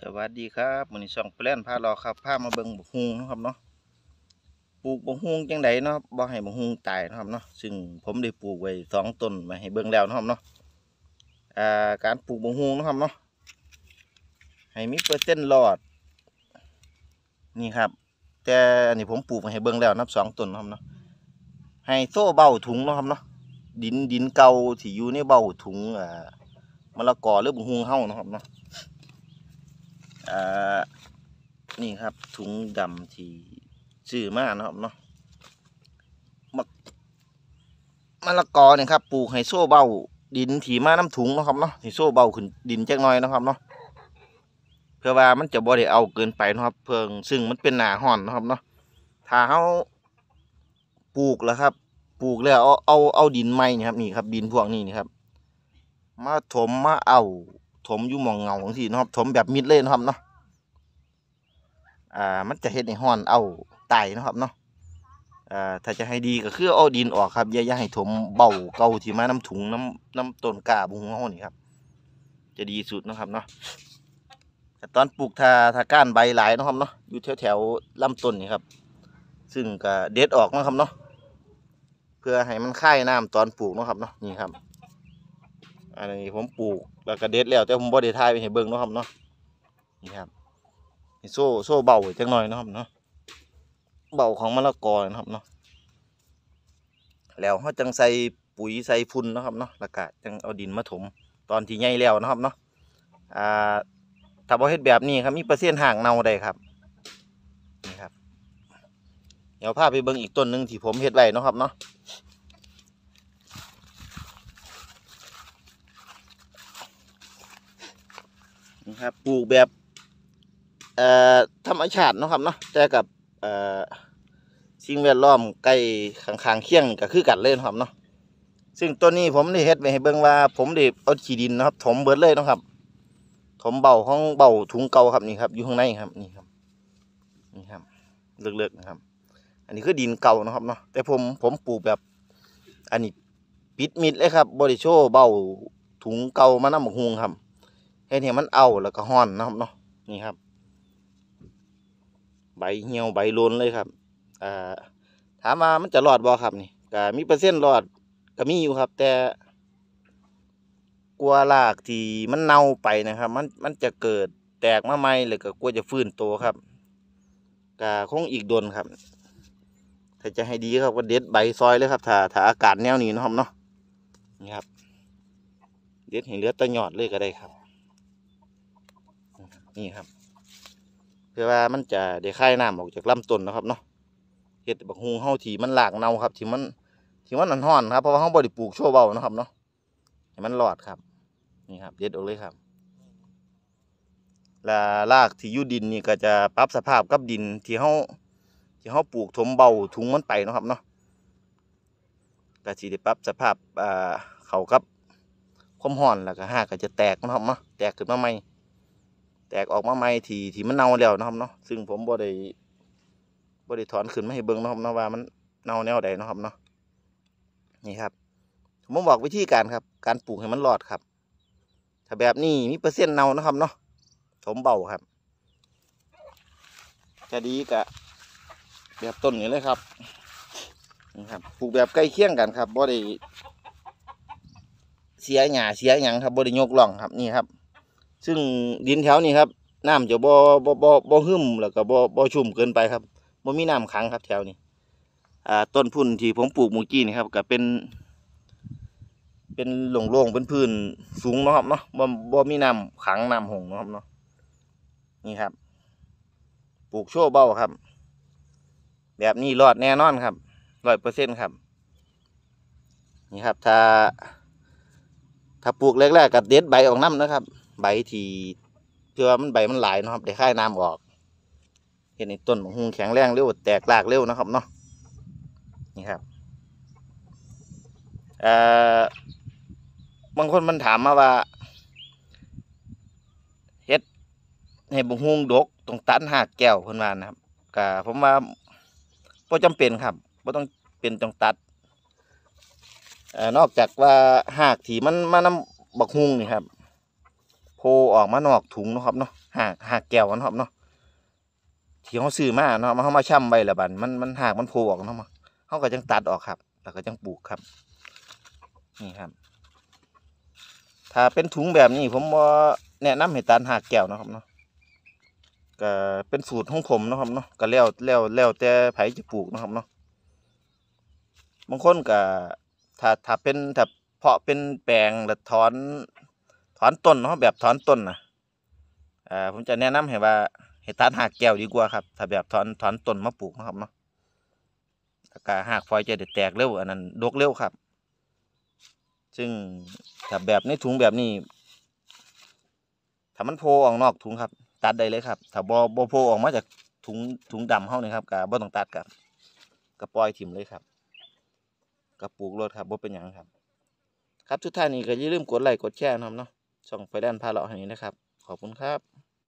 สวัสดีครับมือนี้สองแปลนพาเราครับพามาเบิ่งบกฮุงนะครับเนาะปลูกบกฮุงจังไดเนาะบ่ให้บกฮุงตายนะครับเนาะซึ่งผมได้ปลูกไว้สองต้นมาให้เบิ่งแล้วนะครับเนาะอ่าการปลูกบกฮุงนะครับเนาะให้มีเปอร์เซ็นต์ลอด นี่ครับ แต่อันนี้ผมปลูกมาให้เบิ่งแล้ว นับสองต้นนะครับเนาะให้โซ่เบาถุงนะครับเนาะดินดินเก่าที่อยู่ในเบาถุงอ่ามะละกอหรือบกฮุงเฮานะครับเนาะนี่ครับ ถุงดำที่ชื่อมากนะครับเนาะมะละกอเนี่ยครับปลูกให้โซ่เบาดินถีมาน้ำถุงนะครับเนาะี่โซ่เบาขึ้นดินจักน้อยนะครับเนาะเพื่อว่ามันจะบ่ได้เอาเกินไปนะครับ เพิ่งซึ่งมันเป็นหนาห่อนนะครับเนาะถ้าเขาปลูกแล้วครับปลูกแล้วเอาเอาเอาดินไม้นี่ครับนี่ครับ ดินพวกนี้นี่ครับมาถมมาเอาถมอยู่มองเงาของสีนะครับถมแบบมิดเลยนะครับเนาะอ่ามันจะเห็นในห้อนเอาไตนะครับเนาะอ่าถ้าจะให้ดีก็คือเอาดินออกครับ อย่าให้ถมเบาเก่าที่มาน้ำถุงน้ำน้ำต้นกาบุ้งเฮานี่ครับ จะดีสุดนะครับเนาะตอนปลูกทาทาก้านใบหลายนะครับเนาะอยู่แถวแถวลำต้นนี่ครับ ซึ่งก็เด็ดออกนะครับเนาะเพื่อให้มันค่ายน้ำตอนปลูกนะครับเนาะนี่ครับอันนี้ ผมปลูกแล้วก็เด็ดแล้วแต่ผมบ่ได้ทายไปให้เบิ่งเนาะครับเนาะนี่ครับโซ่โซ่เบาจังหน่อยนะครับเนาะเบาของมะละกอนะครับเนาะแล้วเขาจังใส่ปุ๋ยใส่ฝุ่นนะครับเนาะละกาจังเอาดินมาถม ตอนที่ใหญ่แล้วนะครับเนาะอ่าถ้าบ่เฮ็ด แบบนี้ครับมีเปอร์เซ็นต์ห่างเน่าได้ครับนี่ครับเดี๋ยวพาไปเบิ่งอีกต้นหนึ่งที่ผมเฮ็ดไว้นะครับเนาะนะครับปลูกแบบอธรรมชาตินะครับเนาะแต่กับสิ่งแวดล้อมใกล้ข้างๆเคียงก็คือกัดเล่นครับเนาะซึ่งต้นนี้ผมได้เฮ็ดไว้ให้เบิ่งว่า ผมได้เอาขี้ดินนะครับถมเบิดเลยนะครับถมเบาห้องเบาถุงเก่าครับนี่ครับ อยู่ข้างในครับนี่ครับนี่ครับเลือกๆนะครับ อันนี้คือดินเก่านะครับเนาะแต่ผมผมปลูกแบบ อันนี้ปิดมิดเลยครับบริโชเบาถุงเก่ามาน้าหมุงครับไอ้เนี่ยมันเอาแล้วก็ห่อนนะครับเนาะนี่ครับใบเหี่ยวใบล้นเลยครับอ่าถามมามันจะ รอดบ่ครับ นี่ก็มีเปอร์เซ็นต์รอด ก็มีอยู่ครับ แต่ กลัว รากที่มันเน่าไปนะครับ มันมันจะเกิดแตก มาใหม่เลยก็ กลัว จะฟื้นตัวครับก็คงอีกโดนครับ ถ้าจะให้ดีครับก็เด็ดใบซอยเลยครับถ้าถ้าอากาศแนวนี้นะครับเนาะนี่ครับ เด็ดให้เหลือตะหยอดเลยก็ได้ครับนี่ครับ เพื่อว่ามันจะเดคายน้ำออกจากลำต้นนะครับเนาะเห็ดบักฮูเฮาที่มันหลากเน่าครับที่มันที่มันอนห่อนครับเพราะว่าเฮาบ่ได้ปลูกชั่วเบานะครับเนาะให้มันหลอดครับ นี่ครับเด็ดออกเลยครับ และรากที่ยู่ดินนี่ก็จะ ปรับสภาพกับ ดินที่เฮาที่เฮาปลูกถมเบาถุงมันไปนะครับเนาะก็สิได้ปรับสภาพอ่อเขากับความห่อนแล้วก็หากก็จะแตกนะครับเนาะแตกขึ้นมาใหม่ตกออกมาใหม่ที่ที่มันเน่าแล้วนะครับเนาะซึ่งผมบ่ได้บ่ได้ถอนขึ้นมาให้เบิ่งนะครับเนาะว่ามันเน่าแนวใดนะครับเนาะนี่ครับ ผมบอกวิธีการครับ การปลูกให้มันรอดครับ ถ้าแบบนี้มีเปอร์เซ็นต์เน่านะครับเนาะผมเบาครับ จะดีกะ แบบต้นนี้เลยครับนี่ครับปลูกแบบใกล้เคียงกันครับบ่ได้เสียหญ้าเสียหยังครับบ่ได้ยกล่องครับนี่ครับซึ่งดินแถวนี้ครับ น้ำจะบ่บ่บ่บ่หึมแล้วก็บ่บ่ชุ่มเกินไปครับบ่มีน้ำขังครับแถวนี้ อ่าต้นพุ่นที่ ผมปลูกเมื่อกี้นี่ครับ ก็เป็น เป็นหลงโล่งเป็นพื้นสูงนะครับเนาะบ่บ่มีน้ำขังน้ำหงนะครับเนาะนี่ครับปลูกโชว์เบาครับ แบบนี้รอดแน่นอนครับร้อยเปอร์เซ็นต์ครับ นี่ครับ ถ้าถ้าปลูกแรกๆกับเด็ดใบออกน้ำนะครับใบที่เพื่อมันใบมันหลายนะครับได้ค่ายน้ำออก เห็นในต้นขหุงแข็งแรงเร็วแตกรากเร็วนะครับเนาะนี่ครับเอ่อบางคนมันถามมาว่า เฮ็ดให้บงฮุงดกตรงตันหักแก้วคนวานะครับก็ผมว่าาะจำเป็นครับาะต้องเป็นตรงตัดนอกจากว่าหากที่มันมานำบักหุงนี่ครับออกมานอกถุงนะครับเนาะหากหากแก้วนะครับเนาะ ที่เขาซื้อมาเนาะมาเขามาช่ำใบละบันมันมันหากมันโผล่ออกเนาะมาเขาก็จังตัดออกครับแล้วก็จังปลูกครับ นี่ครับ ถ้าเป็นถุงแบบนี้ผมว่าแนะนำให้ตัดหากแก้วนะครับเนาะ ก็เป็นสูตรของผมนะครับเนาะ ก็แล้วแล้วแล้วแต่ไผจะปลูกนะครับเนาะ บางคนก็ถ้าถ้าเป็นถ้าเพาะเป็นแปลงหรือถอนถอนต้นเนาะแบบถอนต้นนะอ่าผมจะแนะนำให้ว่าเห็ดตานหักแก้วดีกว่าครับถ้าแบบถอนถอนต้นมาปลูกนะครับเนาะอากาหักฟอยจะแตกเร็ว อันนั้นดกเร็วครับซึ่งถ้าแบบในถุงแบบนี้ถ้ามันโพออกนอกถุงครับ ตัดได้เลยครับถ้าบอบโพออกมาจากถุงถุงดำเข้านี่ครับกะบ่ต้องตัดกับกระปล่อยถิ่มเลยครับกระปลูกรดครับบ่เป็นอย่างครับ ครับทุกท่านนี่ก็อย่าลืมกดไลค์กดแชร์นะครับเนาะช่องไฟแดนพาเลาะแห่งนี้ นะ ครับ ขอบคุณครับ